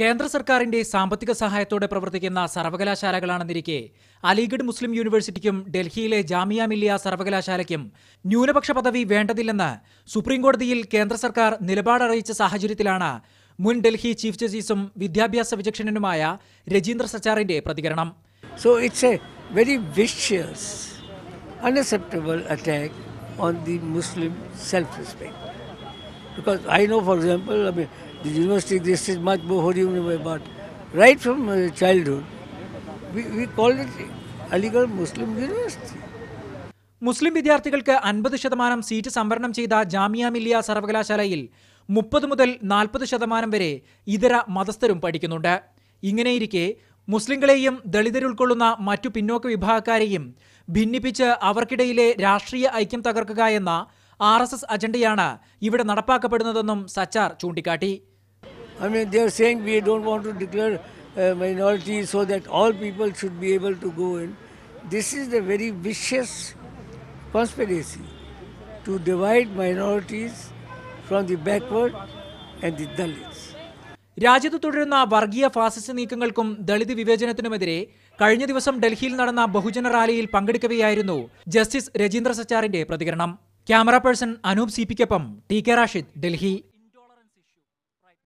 കേന്ദ്ര സർക്കാരിന്റെ സാമ്പത്തിക സഹായത്തോടെ പ്രവർത്തിക്കുന്ന സർവകലാശാലകളാണെന്നിരിക്കെ അലിഗഡ് മുസ്ലിം യൂണിവേഴ്സിറ്റിക്കും ഡൽഹിയിലെ ജാമിയ മില്ലിയ സർവകലാശാലയ്ക്കും ന്യൂനപക്ഷ പദവി വേണ്ടതില്ലെന്ന് സുപ്രീംകോടതിയിൽ കേന്ദ്ര സർക്കാർ നിലപാടറിയിച്ച സാഹചര്യത്തിലാണ് മുൻ ഡൽഹി ചീഫ് ജസ്റ്റിസും വിദ്യാഭ്യാസ വിചക്ഷണനുമായ രജീന്ദ്ര സച്ചാറിന്റെ പ്രതികരണം so it's a very vicious unacceptable attack on the Muslim self respect Because I know, for example, I mean, the university existed much before you, but right from uh, childhood, we, we called it Aligarh Muslim University. മുസ്ലിം വിദ്യാർത്ഥികൾക്ക് അൻപത് ശതമാനം seat സംവരണം ചെയ്ത ജാമിയ മില്ലിയ സർവകലാശാലയിൽ മുപ്പത് മുതൽ നാൽപ്പത് ശതമാനം വരെ ഇതര മതസ്ഥരും പഠിക്കുന്നുണ്ട് ഇങ്ങനെയിരിക്കെ മുസ്ലിങ്ങളെയും ദളിതരുൾക്കൊള്ളുന്ന മറ്റു പിന്നോക്ക വിഭാഗക്കാരെയും ഭിന്നിപ്പിച്ച് അവർക്കിടയിലെ രാഷ്ട്രീയ ഐക്യം തകർക്കുക എന്ന ആർ എസ് എസ് അജണ്ടയാണ് ഇവിടെ നടപ്പാക്കപ്പെടുന്നതെന്നും സച്ചാർ ചൂണ്ടിക്കാട്ടി രാജ്യത്ത് തുടരുന്ന വർഗീയ ഫാസിസ്റ്റ് നീക്കങ്ങൾക്കും ദളിത് വിവേചനത്തിനുമെതിരെ കഴിഞ്ഞ ദിവസം ഡൽഹിയിൽ നടന്ന ബഹുജന റാലിയിൽ പങ്കെടുക്കവെയായിരുന്നു ജസ്റ്റിസ് രജീന്ദ്ര സച്ചാറിന്റെ പ്രതികരണം ക്യാമറ പേഴ്സൺ അനൂപ് സി പിക്കൊപ്പം ടി കെ റാഷിദ് ഡൽഹി